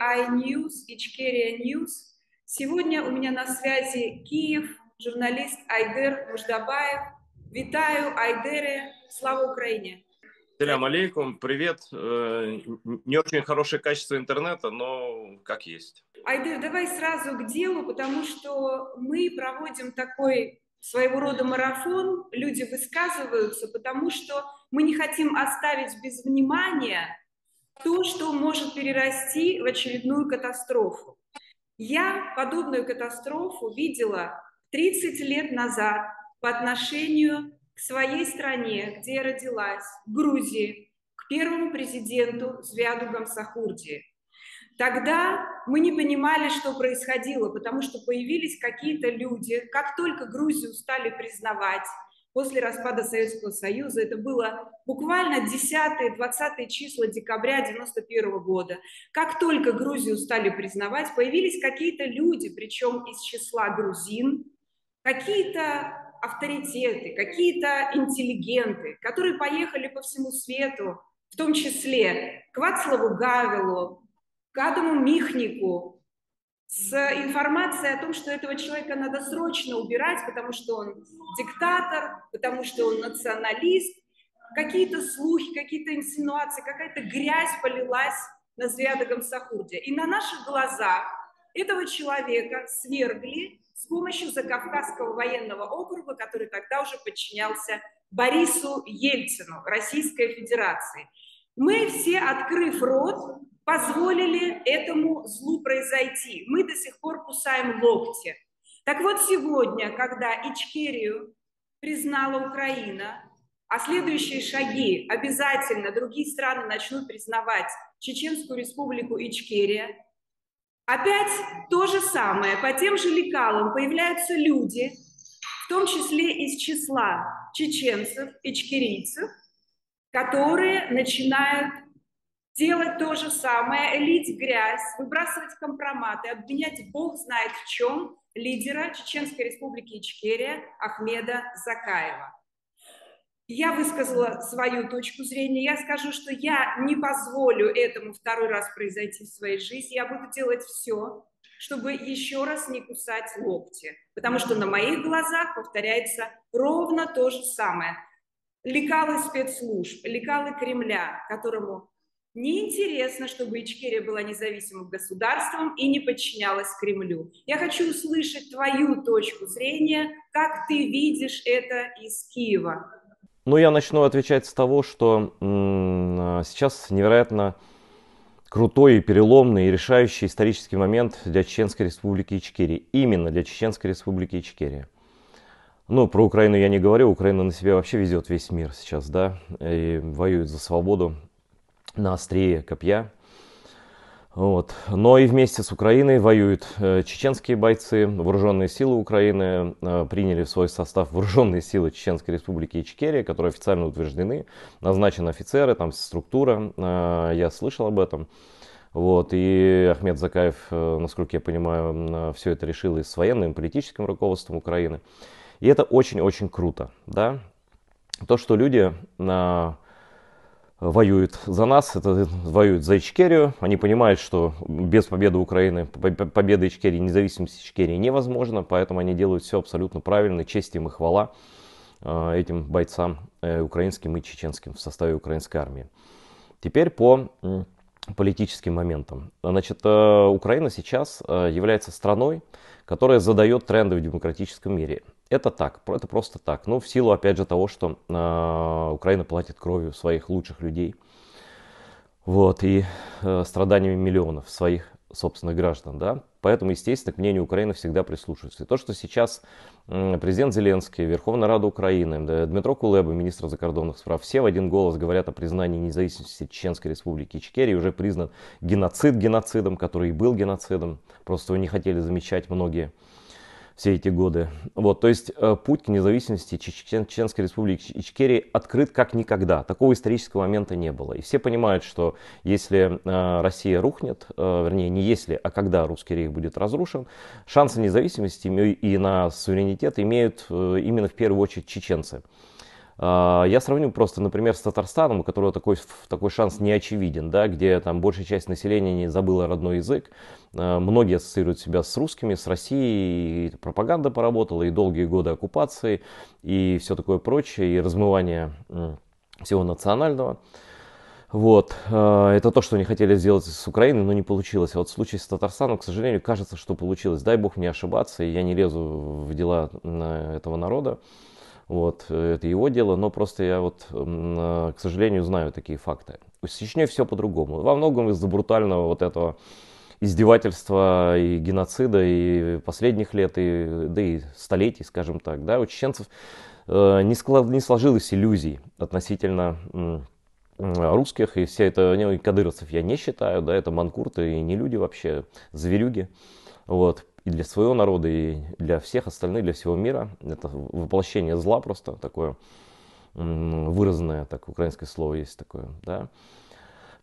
I News, Ичкерия News. Сегодня у меня на связи Киев, журналист Айдер Муждабаев. Витаю, Айдере, слава Украине! Салям алейкум, привет. Э, не очень хорошее качество интернета, но как есть. Айдер, давай сразу к делу, потому что мы проводим такой своего рода марафон, люди высказываются, потому что мы не хотим оставить без внимания то, что может перерасти в очередную катастрофу. Я подобную катастрофу видела 30 лет назад по отношению к своей стране, где я родилась, в Грузии, к первому президенту Звяду Гамсахурдии. Тогда мы не понимали, что происходило, потому что появились какие-то люди, как только Грузию стали признавать – после распада Советского Союза. Это было буквально 10-20 числа декабря 1991 года. Как только Грузию стали признавать, появились какие-то люди, причем из числа грузин, какие-то авторитеты, какие-то интеллигенты, которые поехали по всему свету, в том числе к Вацлаву Гавелу, к Адаму Михнику, с информацией о том, что этого человека надо срочно убирать, потому что он диктатор, потому что он националист, какие-то слухи, какие-то инсинуации, какая-то грязь полилась на Звиадогом Сахурде. И на наших глазах этого человека свергли с помощью Закавказского военного округа, который тогда уже подчинялся Борису Ельцину Российской Федерации. Мы все, открыв рот, позволили этому злу произойти. Мы до сих пор кусаем локти. Так вот сегодня, когда Ичкерию признала Украина, а следующие шаги обязательно другие страны начнут признавать Чеченскую республику Ичкерия, опять то же самое, по тем же лекалам появляются люди, в том числе из числа чеченцев, ичкерийцев, которые начинают делать то же самое, лить грязь, выбрасывать компроматы, обвинять бог знает в чем лидера Чеченской республики Ичкерия Ахмеда Закаева. Я высказала свою точку зрения. Я скажу, что я не позволю этому второй раз произойти в своей жизни. Я буду делать все, чтобы еще раз не кусать локти, потому что на моих глазах повторяется ровно то же самое. Лекалы спецслужб, лекалы Кремля, которому Неинтересно, чтобы Ичкерия была независимым государством и не подчинялась Кремлю. Я хочу услышать твою точку зрения, как ты видишь это из Киева. Ну, я начну отвечать с того, что м- а, сейчас невероятно крутой, переломный и решающий исторический момент для Чеченской республики Ичкерии. Именно для Чеченской республики Ичкерии. Ну, про Украину я не говорю, Украина на себя вообще везет весь мир сейчас, да, и воюет за свободу на острие копья. Вот. Но и вместе с Украиной воюют э, чеченские бойцы. Вооруженные силы Украины э, приняли в свой состав вооруженные силы Чеченской Республики Ичкерия, которые официально утверждены. Назначены офицеры, там структура. Э, я слышал об этом. Вот, и Ахмед Закаев, насколько я понимаю, все это решил и с военным, и политическим руководством Украины. И это очень-очень круто, да. То, что люди на воюют за нас, это воюют за Ичкерию. Они понимают, что без победы Украины, победы Ичкерии, независимости Ичкерии невозможно, поэтому они делают все абсолютно правильно, честь им и хвала а, этим бойцам э, украинским и чеченским в составе украинской армии. Теперь по политическим моментам. Значит, э, Украина сейчас э, является страной, которая задает тренды в демократическом мире. Это так, это просто так. Ну, в силу, опять же, того, что э, Украина платит кровью своих лучших людей. Вот, и э, страданиями миллионов своих собственных граждан, да. Поэтому, естественно, к мнению Украины всегда прислушиваются. И то, что сейчас президент Зеленский, Верховная Рада Украины, Дмитро Кулеба, министр закордонных справ, все в один голос говорят о признании независимости Чеченской республики Ичкерии, уже признан геноцид геноцидом, который и был геноцидом, просто его не хотели замечать многие все эти годы. Вот, то есть э, путь к независимости Чечен, Чеченской республики Ичкерии открыт как никогда. Такого исторического момента не было. И все понимают, что если э, Россия рухнет, э, вернее не если, а когда русский рейх будет разрушен, шансы независимости и на суверенитет имеют именно в первую очередь чеченцы. А, я сравню просто, например, с Татарстаном, у которого такой, такой шанс не очевиден, да, где там большая часть населения не забыла родной язык. А, многие ассоциируют себя с русскими, с Россией, и пропаганда поработала, и долгие годы оккупации, и все такое прочее, и размывание всего национального. Вот. А, это то, что они хотели сделать с Украиной, но не получилось. А вот в случае с Татарстаном, к сожалению, кажется, что получилось. Дай бог мне ошибаться, и я не лезу в дела этого народа. Вот, э, это его дело, но просто я вот, э, к сожалению, знаю такие факты. С Чечней все по-другому. Во многом из-за брутального вот этого издевательства и геноцида и последних лет, и, да и столетий, скажем так, да, у чеченцев э, не, склад, не сложилось иллюзий относительно русских, и все это, ну, кадыровцев я не считаю, да, это манкурты и не люди вообще, зверюги, вот, и для своего народа, и для всех остальных, для всего мира. Это воплощение зла просто такое выразанное, так украинское слово есть такое, да.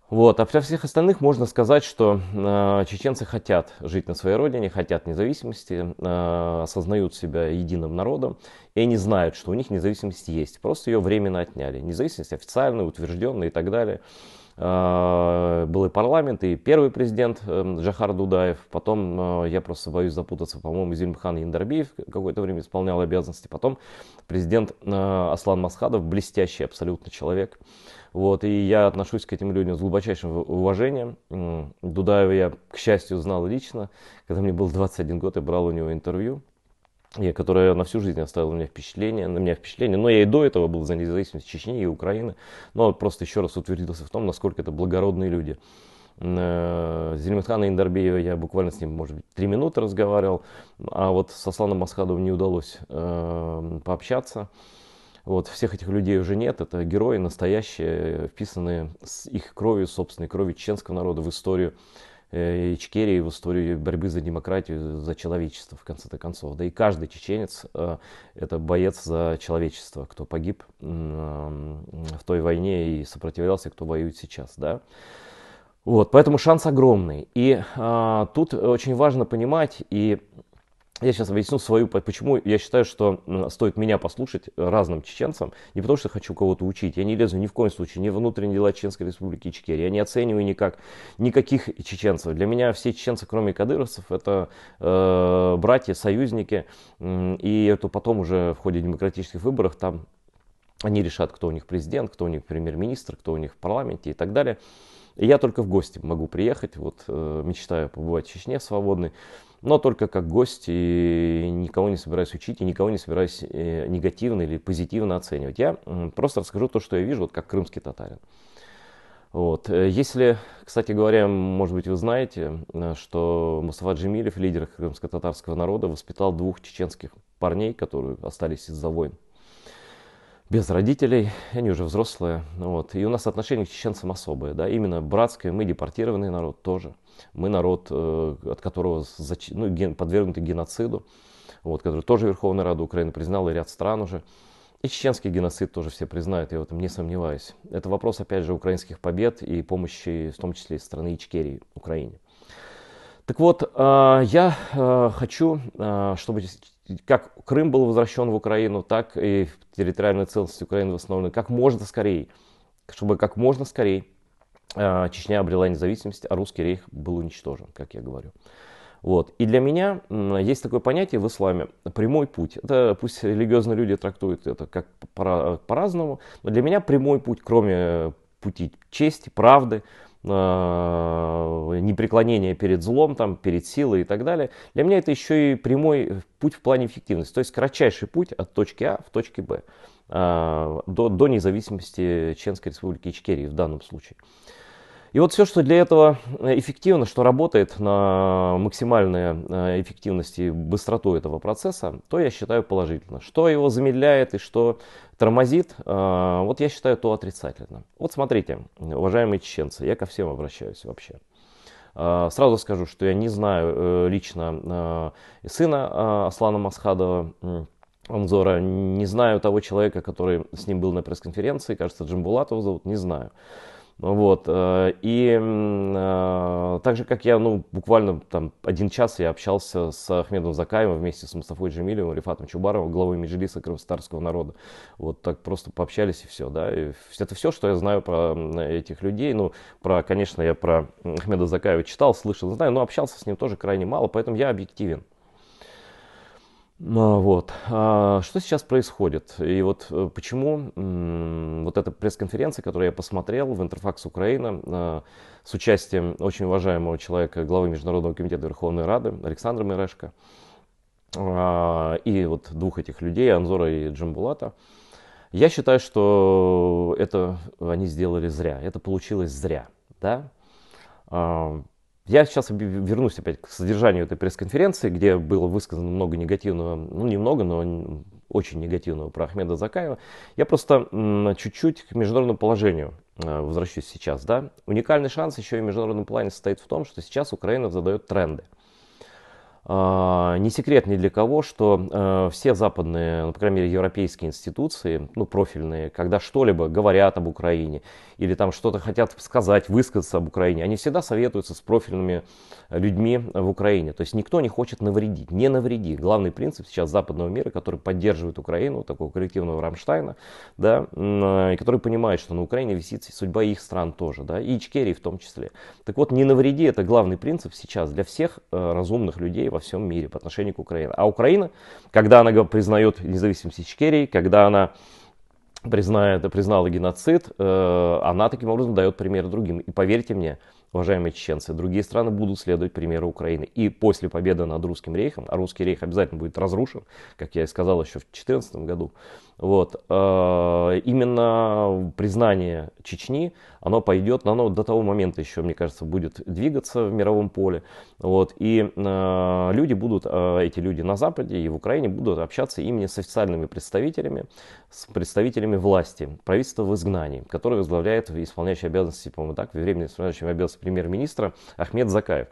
Вот. А про всех остальных можно сказать, что э, чеченцы хотят жить на своей родине, хотят независимости, э, осознают себя единым народом, и они знают, что у них независимость есть, просто ее временно отняли. Независимость официальная, утвержденная и так далее. Э, был и парламент, и первый президент э, Джахар Дудаев. Потом, э, я просто боюсь запутаться, по-моему, Зельмхан Яндарбиев какое-то время исполнял обязанности. Потом президент Аслан Масхадов, блестящий абсолютно человек. Вот, и я отношусь к этим людям с глубочайшим уважением. Дудаева я, к счастью, знал лично. Когда мне был 21 год, я брал у него интервью и которая на всю жизнь оставила на меня впечатление, на меня впечатление. Но я и до этого был за независимость Чечни и Украины, но просто еще раз утвердился в том, насколько это благородные люди. Э, Зелимхана Индарбеева я буквально с ним, может быть, три минуты разговаривал, а вот с Асланом Масхадовым не удалось э, пообщаться. Вот, всех этих людей уже нет, это герои настоящие, э, вписанные с их кровью, собственной кровью чеченского народа в историю Э, Ичкерии в историю борьбы за демократию, за человечество, в конце-то концов. Да и каждый чеченец э, – это боец за человечество, кто погиб э, в той войне и сопротивлялся, кто воюет сейчас. Да? Вот, поэтому шанс огромный. И а, тут очень важно понимать и я сейчас объясню свою, почему я считаю, что стоит меня послушать разным чеченцам, не потому что хочу кого-то учить, я не лезу ни в коем случае ни в внутренние дела Чеченской Республики Ичкерия, я не оцениваю никак никаких чеченцев. Для меня все чеченцы, кроме кадыровцев, это э, братья, союзники, и это потом уже в ходе демократических выборов там они решат, кто у них президент, кто у них премьер-министр, кто у них в парламенте и так далее. Я только в гости могу приехать, вот э, мечтаю побывать в Чечне свободной, но только как гость и никого не собираюсь учить и никого не собираюсь э, негативно или позитивно оценивать. Я просто расскажу то, что я вижу, вот как крымский татарин. Вот. Э, если, кстати говоря, может быть, вы знаете, что Мустафа Джемилев, лидер крымско-татарского народа, воспитал двух чеченских парней, которые остались из-за войн без родителей, они уже взрослые. Вот. И у нас отношения к чеченцам особые, да, именно братское, мы депортированный народ тоже. Мы народ, э, от которого ну, ген... подвергнуты геноциду, вот, который тоже Верховная Рада Украины признала, и ряд стран уже. И чеченский геноцид тоже все признают, я в этом не сомневаюсь. Это вопрос, опять же, украинских побед и помощи, в том числе, из страны Ичкерии, Украине. Так вот, а, я а, хочу, а, чтобы как Крым был возвращен в Украину, так и территориальная целостность Украины восстановлена как можно скорее, чтобы как можно скорее Чечня обрела независимость, а русский рейх был уничтожен, как я говорю. Вот. И для меня есть такое понятие в исламе – прямой путь. Это пусть религиозные люди трактуют это как по- разному но для меня прямой путь, кроме пути чести, правды – Э, непреклонение перед злом, там, перед силой и так далее. Для меня это еще и прямой путь в плане эффективности, то есть кратчайший путь от точки А в точке Б э, до, до независимости Ченской республики Ичкерии в данном случае. И вот все, что для этого э, эффективно, что работает на максимальной э, эффективности и быстроту этого процесса, то я считаю положительно. Что его замедляет и что тормозит, э, вот я считаю то отрицательно. Вот смотрите, уважаемые чеченцы, я ко всем обращаюсь вообще. Сразу скажу, что я не знаю лично сына Аслана Масхадова, Анзора, не знаю того человека, который с ним был на пресс-конференции, кажется, Джимбулатова зовут, не знаю. Вот. Э, и э, так же, как я, ну, буквально там один час я общался с Ахмедом Закаевым вместе с Мустафой Джамилевым, Рифатом Чубаровым, главой Меджилиса Крымстарского народа. Вот так просто пообщались и все, да. И это все, что я знаю про этих людей. Ну, про, конечно, я про Ахмеда Закаева читал, слышал, знаю, но общался с ним тоже крайне мало, поэтому я объективен. А, вот. А что сейчас происходит? И вот э, почему вот эта пресс-конференция, которую я посмотрел в Интерфакс Украина а, с участием очень уважаемого человека, главы Международного комитета Верховной Рады Александра Мирешко, а, и вот двух этих людей, Анзора и Джамбулата, я считаю, что это они сделали зря, это получилось зря. Да? Я сейчас вернусь опять к содержанию этой пресс-конференции, где было высказано много негативного, ну немного, но очень негативного про Ахмеда Закаева. Я просто чуть-чуть к международному положению э, возвращусь сейчас. Да? Уникальный шанс еще и в международном плане состоит в том, что сейчас Украина задает тренды – а, не секрет ни для кого, что э, все западные, ну, по крайней мере, европейские институции, ну, профильные, когда что-либо говорят об Украине или там что-то хотят сказать, высказаться об Украине, они всегда советуются с профильными людьми в Украине. То есть никто не хочет навредить. Не навреди. Главный принцип сейчас западного мира, который поддерживает Украину, такого коллективного Рамштайна, да, э, и который понимает, что на Украине висит судьба их стран тоже, да, и Ичкерии в том числе. Так вот, не навреди, это главный принцип сейчас для всех э, разумных людей, во всем мире по отношению к Украине. А Украина, когда она признает независимость Ичкерии, когда она признает, признала геноцид, э, она таким образом дает пример другим. И поверьте мне, уважаемые чеченцы, другие страны будут следовать примеру Украины. И после победы над Русским рейхом, а Русский рейх обязательно будет разрушен, как я и сказал еще в 2014 году, вот, э, именно признание Чечни, оно пойдет, но оно до того момента еще, мне кажется, будет двигаться в мировом поле. Вот, и э, люди будут, э, эти люди на Западе и в Украине будут общаться именно с официальными представителями, с представителями власти, правительства в изгнании, которое возглавляет исполняющий обязанности, по-моему, так, временно исполняющим обязанности премьер-министра Ахмед Закаев.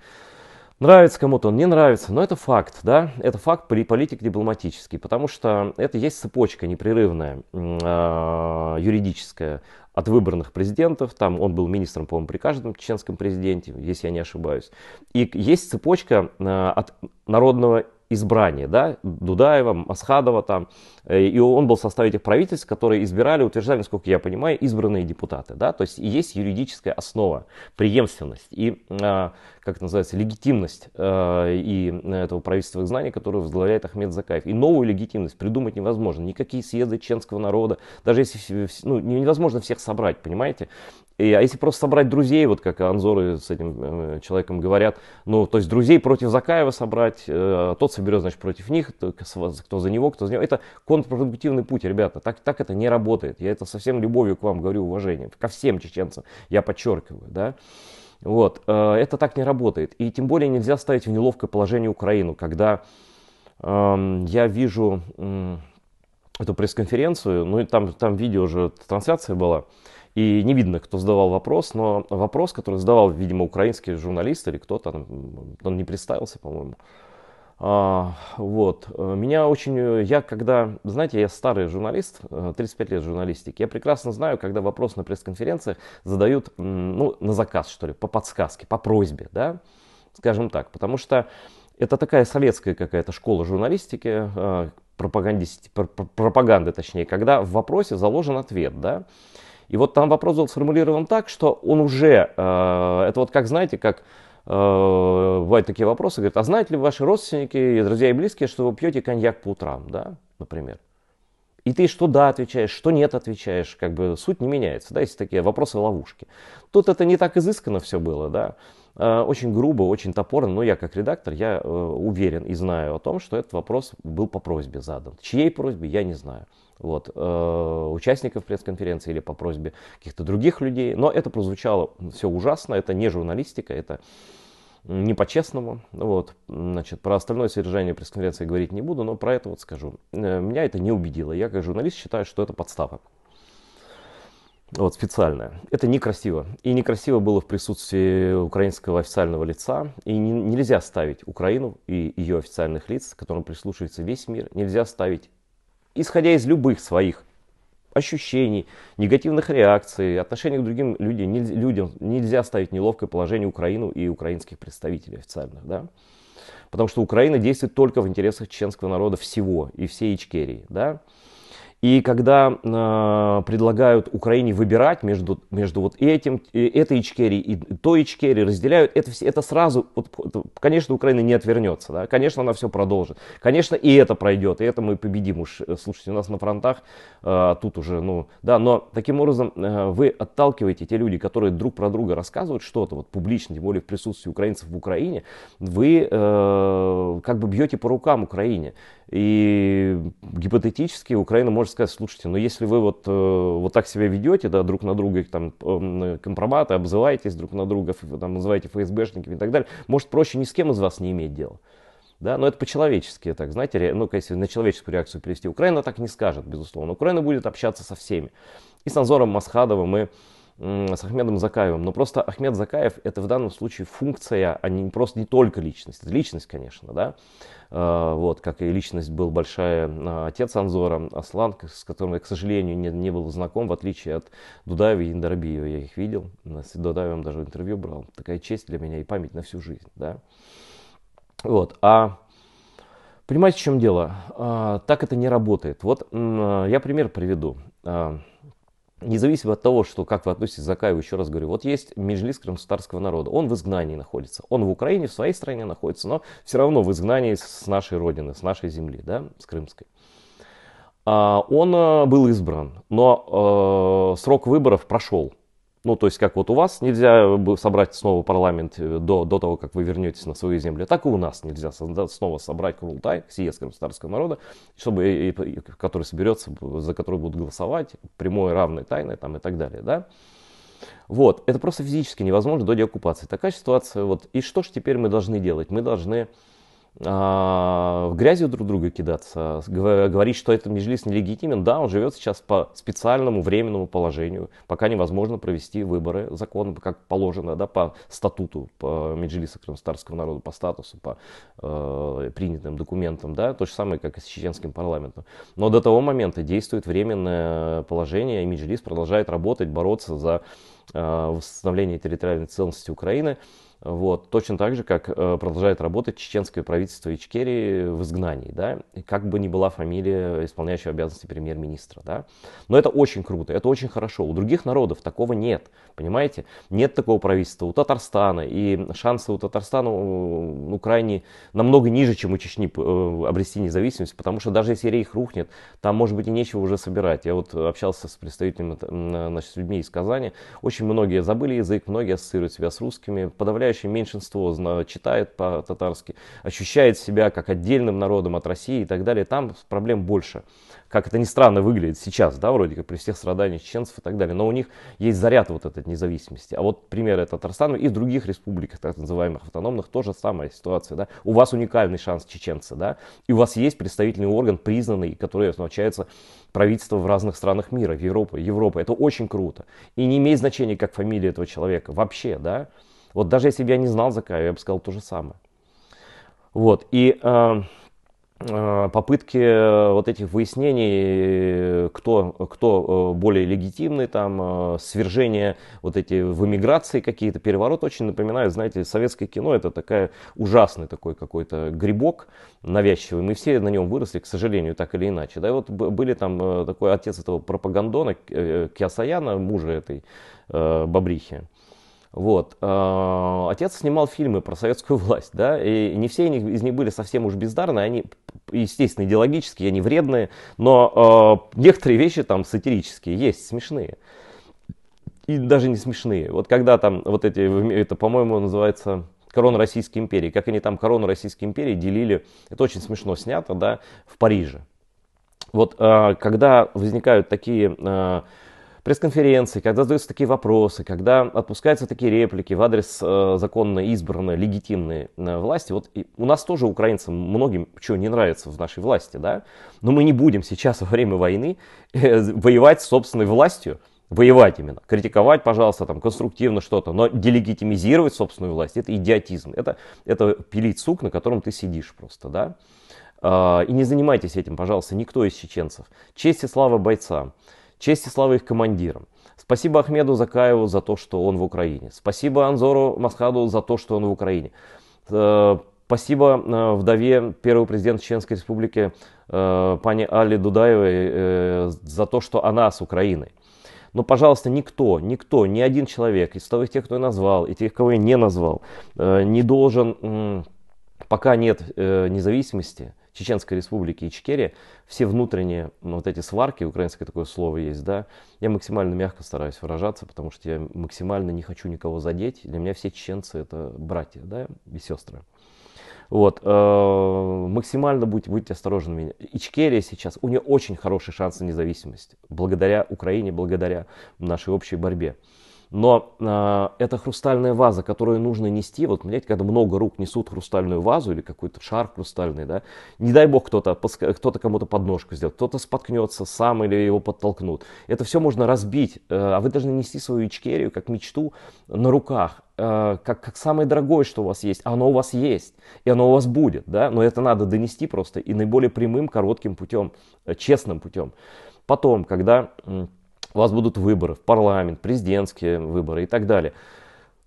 Нравится кому-то он, не нравится, но это факт, да, это факт политик дипломатический, потому что это есть цепочка непрерывная, а, юридическая, от выбранных президентов, там он был министром, по-моему, при каждом чеченском президенте, если я не ошибаюсь. И есть цепочка а, от народного избрание, да, Дудаева, Масхадова там, э, и он был в составе этих правительств, которые избирали, утверждали, насколько я понимаю, избранные депутаты, да, то есть есть юридическая основа, преемственность, и а, как это называется, легитимность э, и э, этого правительства их знаний, которое возглавляет Ахмед Закаев. И новую легитимность придумать невозможно. Никакие съезды чеченского народа, даже если ну, невозможно всех собрать, понимаете? И, а если просто собрать друзей, вот как Анзоры с этим э, человеком говорят, ну, то есть друзей против Закаева собрать, э, тот соберет, значит, против них, кто за него, кто за него. Это контрпродуктивный путь, ребята. Так, так это не работает. Я это со всем любовью к вам говорю, уважением, ко всем чеченцам, я подчеркиваю, да. Вот. Э, это так не работает. И тем более нельзя ставить в неловкое положение Украину, когда эм, я вижу эту пресс-конференцию, ну и там, там видео уже трансляция была, и не видно, кто задавал вопрос, но вопрос, который задавал, видимо, украинский журналист или кто-то, он не представился, по-моему, а, вот. Меня очень... Э, я когда... Знаете, я старый журналист, 35 э, лет журналистики. Я прекрасно знаю, когда вопрос на пресс-конференциях задают, ну, на заказ, что ли, по подсказке, по просьбе, да? Скажем так. Потому что это такая советская какая-то школа журналистики, э, пропаганды, точнее, когда в вопросе заложен ответ, да? И вот там вопрос был сформулирован так, что он уже... Это вот как, знаете, как Э, бывают такие вопросы, говорят, а знают ли ваши родственники, друзья и близкие, что вы пьете коньяк по утрам, да, например? И ты что да отвечаешь, что нет отвечаешь, как бы суть не меняется, да, есть такие вопросы-ловушки. Тут это не так изысканно все было, да, Э, очень грубо, очень топорно, но я как редактор, я э, уверен и знаю о том, что этот вопрос был по просьбе задан. Чьей просьбе, я не знаю. Вот, э, участников пресс-конференции или по просьбе каких-то других людей. Но это прозвучало все ужасно, это не журналистика, это не по-честному. Вот, значит, про остальное содержание пресс-конференции говорить не буду, но про это вот скажу. Меня это не убедило. Я как журналист считаю, что это подстава вот, специальное. Это некрасиво. И некрасиво было в присутствии украинского официального лица. И не, нельзя ставить Украину и ее официальных лиц, к которым прислушивается весь мир, нельзя ставить, исходя из любых своих ощущений, негативных реакций, отношений к другим людям, нельзя, людям, нельзя ставить неловкое положение Украину и украинских представителей официальных. Да? Потому что Украина действует только в интересах чеченского народа всего и всей Ичкерии. Да? И когда э, предлагают Украине выбирать между, между вот этим, э, этой Ичкерии и той Ичкерии, разделяют, это, все это сразу, вот, конечно, Украина не отвернется, да? конечно, она все продолжит, конечно, и это пройдет, и это мы победим уж, слушайте, у нас на фронтах э, тут уже, ну, да, но таким образом э, вы отталкиваете те люди, которые друг про друга рассказывают что-то, вот публично, тем более в присутствии украинцев в Украине, вы э, как бы бьете по рукам Украине. И гипотетически Украина может сказать, слушайте, но ну если вы вот, э, вот так себя ведете, да, друг на друга там, компроматы, обзываетесь друг на друга, там, называете ФСБшниками и так далее, может проще ни с кем из вас не иметь дела. Да, но это по-человечески, так, знаете, ну, если на человеческую реакцию перевести, Украина так не скажет, безусловно. Украина будет общаться со всеми. И с Анзором Масхадовым, и с Ахмедом Закаевым, но просто Ахмед Закаев это в данном случае функция, а не просто не только личность, это личность, конечно, да, а, вот, как и личность был большая а, отец Анзора, Аслан, с которым я, к сожалению, не, не был знаком, в отличие от Дудаева и Индорабиева, я их видел, с Дудаевым даже интервью брал, такая честь для меня и память на всю жизнь, да, вот, а понимаете, в чем дело, а, так это не работает, вот я пример приведу, независимо от того, что как вы относитесь к Закаеву, еще раз говорю, вот есть Меджлис крымстарского народа, он в изгнании находится, он в Украине, в своей стране находится, но все равно в изгнании с нашей родины, с нашей земли, да, с крымской. А, он э, был избран, но э, срок выборов прошел, ну, то есть, как вот у вас нельзя собрать снова парламент э, до, до того, как вы вернетесь на свои земли, так и у нас нельзя снова собрать Курултай, съезд государственного народа, чтобы, и, и, который соберется, за который будут голосовать, прямой, равное, тайное там, и так далее. Да? Вот, это просто физически невозможно до деоккупации. Такая ситуация. Вот. И что же теперь мы должны делать? Мы должны а, в грязью друг друга кидаться, говорить, что этот межлис нелегитимен, да, он живет сейчас по специальному временному положению, пока невозможно провести выборы законно, как положено, да, по статуту по Меджилиса Крымстарского народа, по статусу, по э, принятым документам, да, то же самое, как и с чеченским парламентом. Но до того момента действует временное положение, и Меджилис продолжает работать, бороться за э, восстановление территориальной целостности Украины, вот. Точно так же, как э, продолжает работать чеченское правительство Ичкерии в изгнании, да? как бы ни была фамилия исполняющего обязанности премьер-министра. Да? Но это очень круто, это очень хорошо. У других народов такого нет, понимаете? Нет такого правительства у Татарстана, и шансы у Татарстана ну, крайне намного ниже, чем у Чечни э, обрести независимость, потому что даже если рейх рухнет, там может быть и нечего уже собирать. Я вот общался с представителями, э, значит, с людьми из Казани, очень многие забыли язык, многие ассоциируют себя с русскими, подавляющее подавляющее меньшинство читает по-татарски, ощущает себя как отдельным народом от России и так далее. Там проблем больше. Как это ни странно выглядит сейчас, да, вроде как при всех страданиях чеченцев и так далее. Но у них есть заряд вот этой независимости. А вот примеры Татарстана и других республик, так называемых автономных, тоже самая ситуация. Да? У вас уникальный шанс чеченцы, да, и у вас есть представительный орган, признанный, который назначается правительство в разных странах мира, в Европе, Европа. Это очень круто. И не имеет значения, как фамилия этого человека вообще, да. Вот даже если бы я не знал Закаева, я бы сказал то же самое. Вот, и э, э, попытки э, вот этих выяснений, кто, кто э, более легитимный, там, э, свержение, вот эти в эмиграции какие-то, переворот очень напоминает, знаете, советское кино, это такая ужасный такой какой-то грибок навязчивый, мы все на нем выросли, к сожалению, так или иначе, да, и вот были там такой отец этого пропагандона Киасаяна, мужа этой э, Бабрихи, вот. Э, отец снимал фильмы про советскую власть, да, и не все из них были совсем уж бездарные, они, естественно, идеологические, они вредные, но э, некоторые вещи там сатирические есть, смешные. И даже не смешные. Вот когда там вот эти, это, по-моему, называется корона Российской империи, как они там корону Российской империи делили, это очень смешно снято, да, в Париже. Вот э, когда возникают такие пресс-конференции, когда задаются такие вопросы, когда отпускаются такие реплики в адрес э, законно избранной, легитимной э, власти, вот и у нас тоже, украинцам, многим что не нравится в нашей власти, да, но мы не будем сейчас во время войны э, воевать с собственной властью, воевать именно, критиковать, пожалуйста, там, конструктивно что-то, но делегитимизировать собственную власть, это идиотизм, это, это пилить сук, на котором ты сидишь просто, да, а, и не занимайтесь этим, пожалуйста, никто из чеченцев. Честь и слава бойцам. Честь и слава их командирам. Спасибо Ахмеду Закаеву за то, что он в Украине. Спасибо Анзору Масхаду за то, что он в Украине. Э, спасибо э, вдове первого президента Чеченской республики э, пани Али Дудаевой за то, что она с Украиной. Но, пожалуйста, никто, никто, ни один человек из того, тех, кто я назвал, и тех, кого я не назвал, не должен, пока нет независимости, Чеченской Республики Ичкерия, все внутренние ну, вот эти сварки, украинское такое слово есть, да, я максимально мягко стараюсь выражаться, потому что я максимально не хочу никого задеть. Для меня все чеченцы это братья, да, и сестры. Вот, э, максимально будь, будьте осторожными. Ичкерия сейчас, у нее очень хорошие шансы на независимость, благодаря Украине, благодаря нашей общей борьбе. Но э, а, это хрустальная ваза, которую нужно нести. Вот, понимаете, когда много рук несут хрустальную вазу или какой-то шар хрустальный, да, не дай бог кто-то, кто-то кому-то подножку сделает, кто-то споткнется сам или его подтолкнут. Это все можно разбить, э, а вы должны нести свою ичкерию как мечту на руках, э, как, как самое дорогое, что у вас есть. Оно у вас есть, и оно у вас будет, да, но это надо донести просто и наиболее прямым, коротким путем, э, честным путем. Потом, когда у вас будут выборы в парламент, президентские выборы и так далее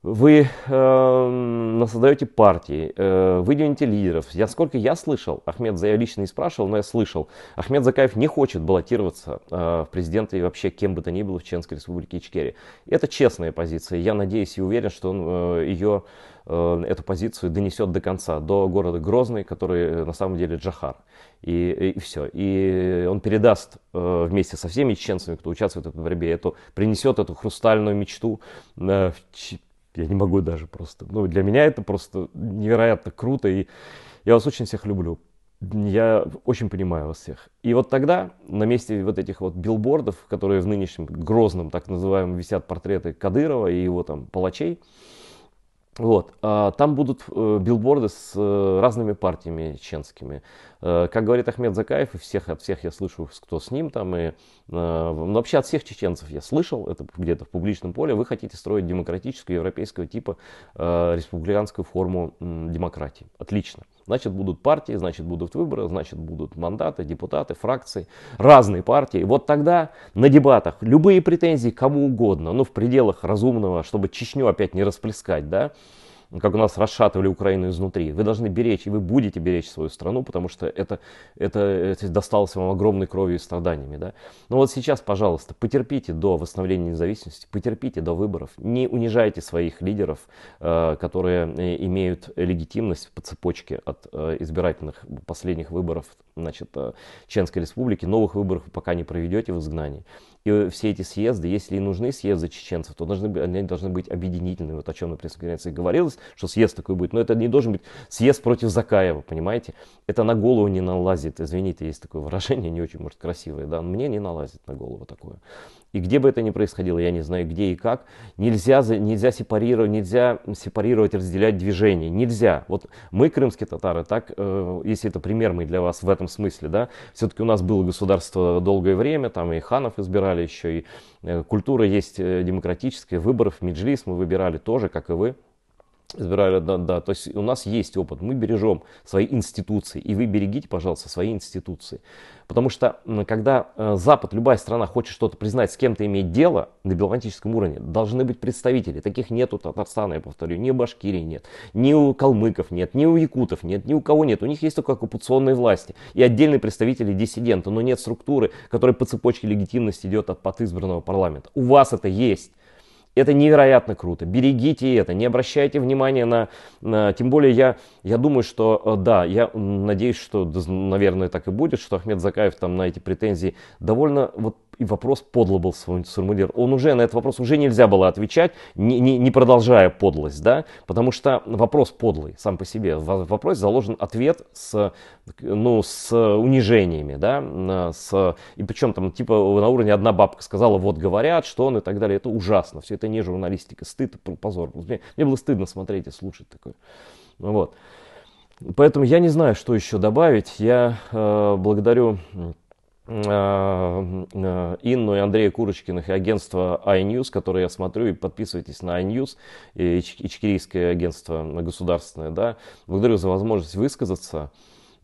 вы э, создаете партии, э, выдвинете лидеров. Я сколько я слышал, Ахмед, я лично не спрашивал, но я слышал, Ахмед Закаев не хочет баллотироваться э, в президенты и вообще кем бы то ни было в Чеченской республике Ичкерии. Это честная позиция. Я надеюсь и уверен, что он э, ее, э, эту позицию донесет до конца, до города Грозный, который э, на самом деле Джахар. И, и, и все. И он передаст э, вместе со всеми чеченцами, кто участвует в этой борьбе, эту, принесет эту хрустальную мечту э, в я не могу даже просто. Ну, для меня это просто невероятно круто, и я вас очень всех люблю. Я очень понимаю вас всех. И вот тогда на месте вот этих вот билбордов, которые в нынешнем Грозном, так называемом, висят портреты Кадырова и его там палачей, вот. А, там будут э, билборды с э, разными партиями чеченскими. Э, как говорит Ахмед Закаев, и всех, от всех я слышу, кто с ним там, и ну, вообще от всех чеченцев я слышал, это где-то в публичном поле, вы хотите строить демократическую, европейского типа, республиканскую форму демократии. Отлично. Значит, будут партии, значит, будут выборы, значит, будут мандаты, депутаты, фракции, разные партии. Вот тогда на дебатах любые претензии кому угодно, ну, в пределах разумного, чтобы Чечню опять не расплескать, да, как у нас расшатывали Украину изнутри. Вы должны беречь, и вы будете беречь свою страну, потому что это, это, это досталось вам огромной кровью и страданиями. Да? Но вот сейчас, пожалуйста, потерпите до восстановления независимости, потерпите до выборов, не унижайте своих лидеров, э, которые э, имеют легитимность по цепочке от э, избирательных последних выборов значит, Ченской республики. Новых выборов вы пока не проведете в изгнании. И все эти съезды, если и нужны съезды чеченцев, то должны, они должны быть объединительны. Вот о чем на пресс-конференции говорилось, что съезд такой будет. Но это не должен быть съезд против Закаева, понимаете? Это на голову не налазит. Извините, есть такое выражение, не очень, может, красивое. Да? Мне не налазит на голову такое. И где бы это ни происходило, я не знаю где и как, нельзя, нельзя, сепарировать, нельзя сепарировать, разделять движение. Нельзя. Вот мы, крымские татары, так, э, если это пример мы для вас в этом смысле, да, все-таки у нас было государство долгое время, там и ханов избирали еще, и э, культура есть э, демократическая, выборов, меджлис мы выбирали тоже, как и вы избирали, да, да. То есть у нас есть опыт, мы бережем свои институции, и вы берегите, пожалуйста, свои институции. Потому что когда э, Запад, любая страна хочет что-то признать, с кем-то иметь дело на дипломатическом уровне, должны быть представители. Таких нету Татарстана, я повторю, ни у Башкирии нет, ни у калмыков нет, ни у якутов нет, ни у кого нет. У них есть только оккупационные власти и отдельные представители диссидента, но нет структуры, которая по цепочке легитимности идет от подизбранного парламента. У вас это есть. Это невероятно круто. Берегите это, не обращайте внимания на... на тем более я, я думаю, что э, да, я надеюсь, что, наверное, так и будет, что Ахмед Закаев там на эти претензии довольно вот и вопрос подло был сформулирован. Он уже на этот вопрос уже нельзя было отвечать, не, не, не продолжая подлость, да, потому что вопрос подлый сам по себе. В вопросе заложен ответ с, ну, с унижениями, да, с, и причем там типа на уровне одна бабка сказала, вот говорят, что он и так далее. Это ужасно, все это не журналистика, стыд, позор. Мне, мне было стыдно смотреть и слушать такое. Ну вот. Поэтому я не знаю, что еще добавить. Я э, благодарю Э, Инну и Андрея Курочкиных и агентство iNews, которое я смотрю, и подписывайтесь на iNews, и агентство государственное. Да. Благодарю за возможность высказаться.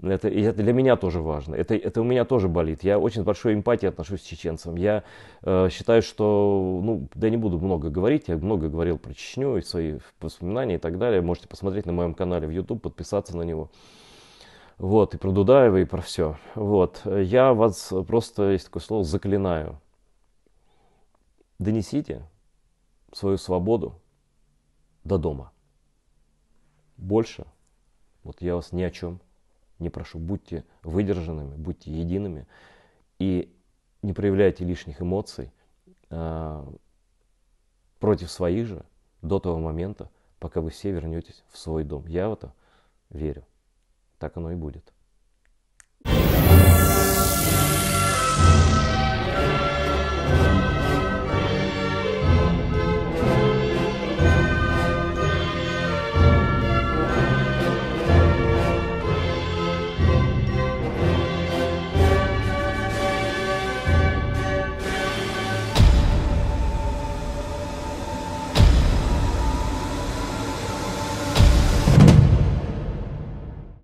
Это, это для меня тоже важно. Это, это у меня тоже болит. Я очень большой эмпатией отношусь к чеченцам. Я э, считаю, что, ну, да не буду много говорить. Я много говорил про Чечню и свои воспоминания и так далее. Можете посмотреть на моем канале в YouTube, подписаться на него. Вот, и про Дудаева, и про все. Вот, я вас просто, есть такое слово, заклинаю. Донесите свою свободу до дома. Больше вот я вас ни о чем не прошу. Будьте выдержанными, будьте едиными и не проявляйте лишних эмоций э, против своих же до того момента, пока вы все вернетесь в свой дом. Я в это верю так оно и будет. thank you